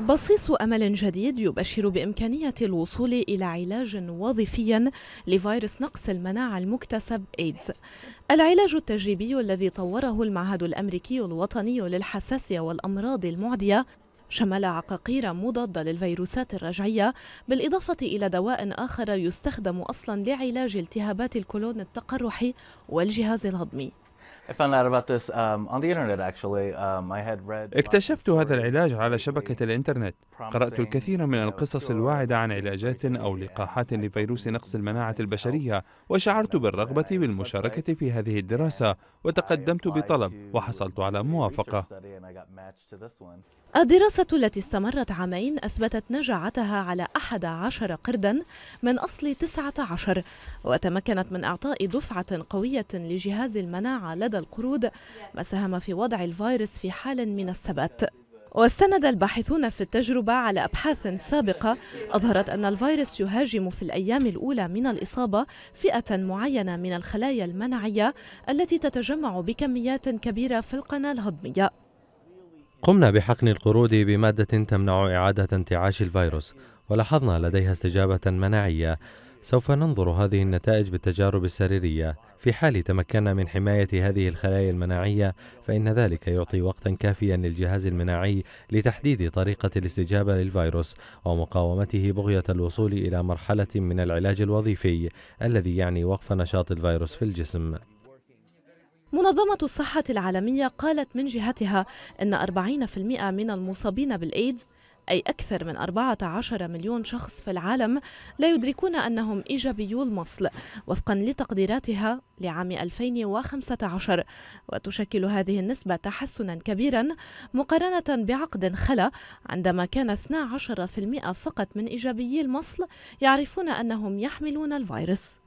بصيص امل جديد يبشر بامكانيه الوصول الى علاج وظيفي لفيروس نقص المناعه المكتسب ايدز العلاج التجريبي الذي طوره المعهد الامريكي الوطني للحساسيه والامراض المعديه شمل عقاقير مضادة للفيروسات الرجعية بالإضافة إلى دواء آخر يستخدم أصلا لعلاج التهابات الكولون التقرحي والجهاز الهضمي Um, um, اكتشفت هذا العلاج على شبكة الإنترنت قرأت الكثير من القصص الواعدة عن علاجات أو لقاحات لفيروس نقص المناعة البشرية وشعرت بالرغبة بالمشاركة في هذه الدراسة وتقدمت بطلب وحصلت على موافقة الدراسة التي استمرت عامين أثبتت نجاعتها على 11 قردا من أصل 19 وتمكنت من إعطاء دفعة قوية لجهاز المناعة لدى القرود ما ساهم في وضع الفيروس في حال من الثبات واستند الباحثون في التجربة على أبحاث سابقة أظهرت أن الفيروس يهاجم في الأيام الأولى من الإصابة فئة معينة من الخلايا المناعية التي تتجمع بكميات كبيرة في القناة الهضمية قمنا بحقن القرود بمادة تمنع إعادة انتعاش الفيروس ولاحظنا لديها استجابة مناعية سوف ننظر هذه النتائج بالتجارب السريرية في حال تمكنا من حماية هذه الخلايا المناعية فإن ذلك يعطي وقتا كافيا للجهاز المناعي لتحديد طريقة الاستجابة للفيروس ومقاومته بغية الوصول إلى مرحلة من العلاج الوظيفي الذي يعني وقف نشاط الفيروس في الجسم منظمة الصحة العالمية قالت من جهتها أن 40% من المصابين بالإيدز أي أكثر من 14 مليون شخص في العالم لا يدركون أنهم إيجابيو المصل وفقا لتقديراتها لعام 2015 وتشكل هذه النسبة تحسنا كبيرا مقارنة بعقد خلا عندما كان 12% فقط من إيجابيي المصل يعرفون أنهم يحملون الفيروس